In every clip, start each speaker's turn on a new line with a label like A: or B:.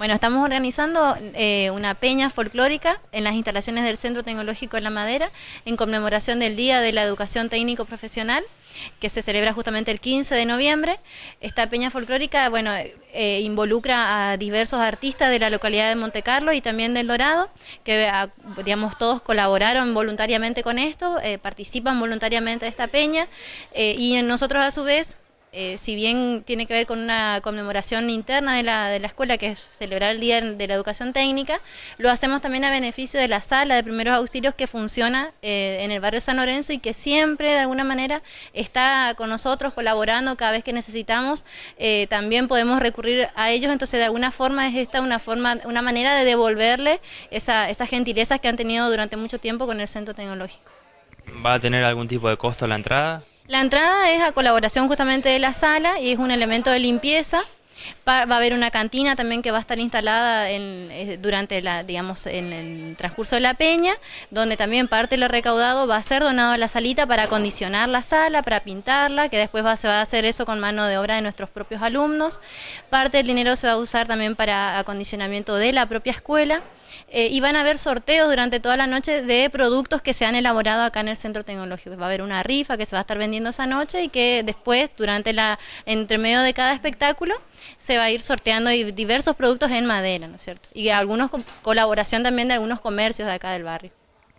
A: Bueno, estamos organizando eh, una peña folclórica en las instalaciones del Centro Tecnológico de la Madera en conmemoración del Día de la Educación Técnico Profesional, que se celebra justamente el 15 de noviembre. Esta peña folclórica, bueno, eh, involucra a diversos artistas de la localidad de Monte Carlo y también del Dorado, que digamos todos colaboraron voluntariamente con esto, eh, participan voluntariamente de esta peña y nosotros a su vez eh, si bien tiene que ver con una conmemoración interna de la, de la escuela, que es celebrar el Día de la Educación Técnica, lo hacemos también a beneficio de la sala de primeros auxilios que funciona eh, en el barrio San Lorenzo y que siempre de alguna manera está con nosotros colaborando cada vez que necesitamos. Eh, también podemos recurrir a ellos, entonces de alguna forma es esta una, forma, una manera de devolverle esa, esas gentilezas que han tenido durante mucho tiempo con el centro tecnológico. ¿Va a tener algún tipo de costo la entrada? La entrada es a colaboración justamente de la sala y es un elemento de limpieza. Va a haber una cantina también que va a estar instalada en, eh, durante la, digamos, en el transcurso de la peña, donde también parte de lo recaudado va a ser donado a la salita para acondicionar la sala, para pintarla, que después se va a hacer eso con mano de obra de nuestros propios alumnos. Parte del dinero se va a usar también para acondicionamiento de la propia escuela. Eh, y van a haber sorteos durante toda la noche de productos que se han elaborado acá en el Centro Tecnológico. Va a haber una rifa que se va a estar vendiendo esa noche y que después, durante la entre medio de cada espectáculo, se va a ir sorteando diversos productos en madera, ¿no es cierto? Y algunos colaboración también de algunos comercios de acá del barrio.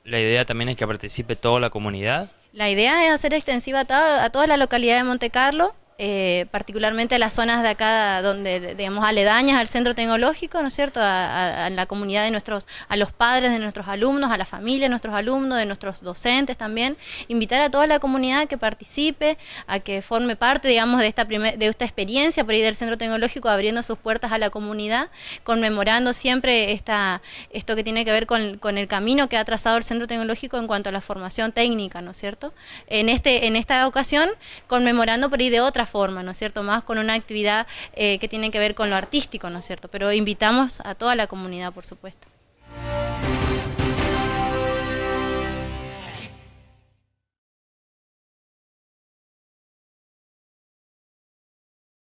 A: La idea también es que participe toda la comunidad. La idea es hacer extensiva a toda la localidad de Monte Carlo ...particularmente eh, particularmente las zonas de acá donde, digamos, aledañas al centro tecnológico, ¿no es cierto?, a, la comunidad de nuestros, a los padres de nuestros alumnos, a la familia de nuestros alumnos, de nuestros docentes también, invitar a toda la comunidad que participe, a que forme parte, digamos, de esta, de esta experiencia por ahí del centro tecnológico, abriendo sus puertas a la comunidad, conmemorando siempre esta, esto que tiene que ver con, con el camino que ha trazado el centro tecnológico en cuanto a la formación técnica, ¿no es cierto?, en, este, en esta ocasión, conmemorando por ahí de otras forma, ¿no es cierto? Más con una actividad eh, que tiene que ver con lo artístico, ¿no es cierto? Pero invitamos a toda la comunidad, por supuesto.